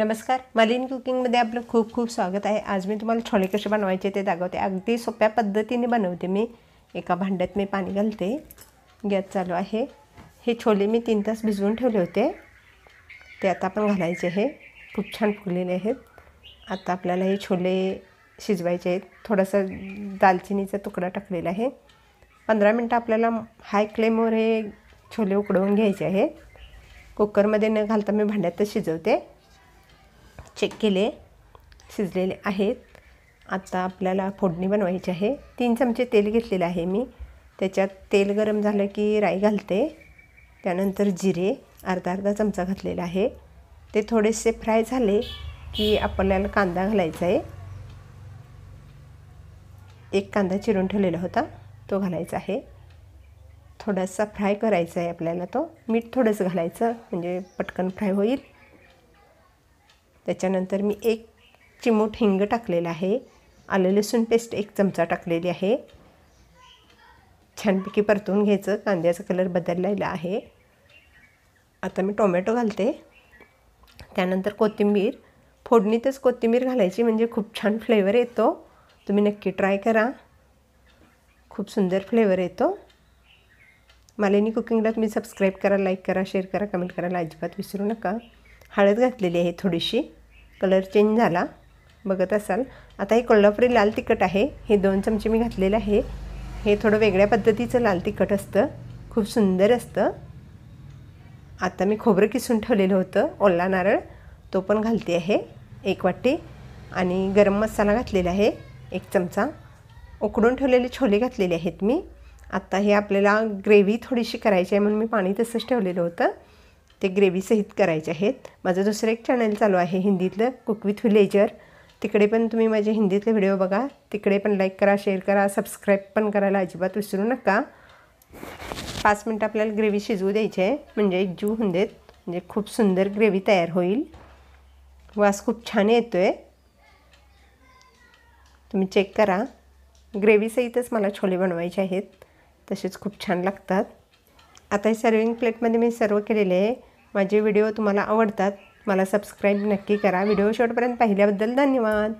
नमस्कार मलिन कुकिंगमध्ये आपलं खूप खूप स्वागत आहे आज मी तुम्हाला छोले कसे बनवायचे ते दाखवते अगदी सोप्या पद्धतीने बनवते मी एका भांड्यात मी पाणी घालते गॅस चालू आहे हे छोले मी तीन तास भिजवून ठेवले होते ते आता आपण घालायचे आहे खूप छान फुगलेले आहेत आता आपल्याला हे छोले शिजवायचे आहेत थोडासा दालचिनीचा तुकडा टाकलेला आहे पंधरा मिनटं आपल्याला हाय फ्लेमवर हे छोले उकडवून घ्यायचे आहे कुकरमध्ये न घालता मी भांड्यातच शिजवते चेक केले शिजलेले आहेत आता आपल्याला फोडणी बनवायची आहे तीन चमचे तेल घेतलेलं आहे मी त्याच्यात तेल गरम झालं की राई घालते त्यानंतर जिरे अर्धा अर्धा चमचा घातलेला आहे ते थोडेसे फ्राय झाले की आपल्याला कांदा घालायचा आहे एक कांदा चिरून ठेवलेला होता तो घालायचा आहे थोडासा फ्राय करायचा आहे आपल्याला तो मीठ थोडंसं घालायचं म्हणजे पटकन फ्राय होईल त्याच्यानंतर मी एक चिमूट हिंग टाकलेलं आहे आलं लसूण पेस्ट एक चमचा टाकलेली आहे छानपैकी परतून घ्यायचं कांद्याचा कलर बदललेला आहे आता मी टोमॅटो घालते त्यानंतर कोथिंबीर फोडणीतच कोथिंबीर घालायची म्हणजे खूप छान फ्लेवर येतो तुम्ही नक्की ट्राय करा खूप सुंदर फ्लेवर येतो मालिनी कुकिंगला तुम्ही सबस्क्राईब करा लाईक करा शेअर करा कमेंट करायला अजिबात विसरू नका हळद घातलेली आहे थोडीशी कलर चेंज झाला बघत असाल आता हे कोल्हापुरी लाल तिखट आहे हे दोन चमचे मी घातलेले आहे हे थोडं वेगळ्या पद्धतीचं लाल तिखट असतं खूप सुंदर असतं आता मी खोबरं किसून ठेवलेलं होतं ओला नारळ तो पण घालते आहे एक वाटी आणि गरम मसाला घातलेला आहे एक चमचा उकडून ठेवलेले छोले घातलेले आहेत मी आत्ता हे आपल्याला ग्रेव्ही थोडीशी करायची आहे म्हणून मी पाणी तसंच ठेवलेलं होतं ते ग्रेव्हीसहित करायचे आहेत माझं दुसरं एक चॅनल चालू आहे हिंदीतलं कुक विथ विलेजर तिकडे पण तुम्ही माझे हिंदीतले व्हिडिओ बघा तिकडे पण लाईक करा शेअर करा सबस्क्राईब पण करायला अजिबात विसरू नका पाच मिनटं आपल्याला ग्रेव्ही शिजवू द्यायची आहे म्हणजे जू होऊन देत म्हणजे खूप सुंदर ग्रेव्ही तयार होईल वास खूप छान येतो आहे तुम्ही चेक करा ग्रेव्हीसहितच मला छोले बनवायचे आहेत तसेच खूप छान लागतात आता हे सर्विंग प्लेटमध्ये मी सर्व केलेले आहे माझे व्हिडिओ तुम्हाला आवडतात मला सबस्क्राईब नक्की करा व्हिडिओ शॉर्टपर्यंत पाहिल्याबद्दल धन्यवाद